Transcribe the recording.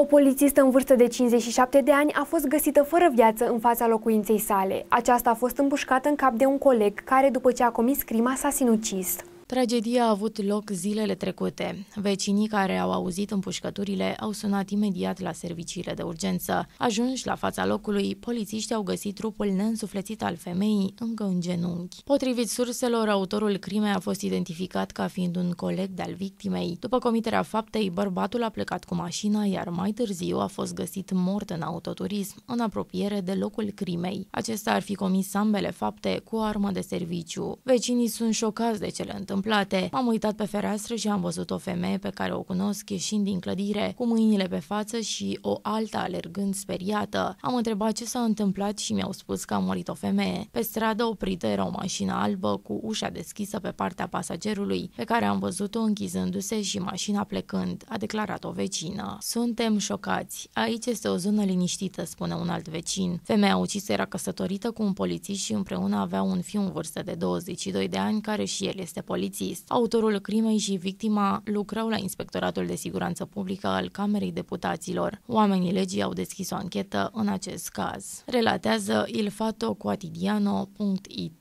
O polițistă în vârstă de 57 de ani a fost găsită fără viață în fața locuinței sale. Aceasta a fost împușcată în cap de un coleg care, după ce a comis crima, s-a sinucis. Tragedia a avut loc zilele trecute. Vecinii care au auzit împușcăturile au sunat imediat la serviciile de urgență. Ajunși la fața locului, polițiștii au găsit trupul neînsuflețit al femeii încă în genunchi. Potrivit surselor, autorul crimei a fost identificat ca fiind un coleg de-al victimei. După comiterea faptei, bărbatul a plecat cu mașina, iar mai târziu a fost găsit mort în autoturism, în apropiere de locul crimei. Acesta ar fi comis ambele fapte cu o armă de serviciu. Vecinii sunt șocați de cele întâmplate întâmplate. M-am uitat pe fereastră și am văzut o femeie pe care o cunosc ieșind din clădire, cu mâinile pe față și o alta alergând speriată. Am întrebat ce s-a întâmplat și mi-au spus că a murit o femeie. Pe stradă oprită era o mașină albă cu ușa deschisă pe partea pasagerului, pe care am văzut-o închizându-se și mașina plecând, a declarat o vecină. Suntem șocați. Aici este o zonă liniștită, spune un alt vecin. Femeia ucisă era căsătorită cu un polițist și împreună avea un fiu în vârstă de 22 de ani, care și el este polițist polițist. Autorul crimei și victima lucrau la Inspectoratul de Siguranță Publică al Camerei Deputaților. Oamenii legii au deschis o anchetă în acest caz. Relatează ilfatocuatidiano.it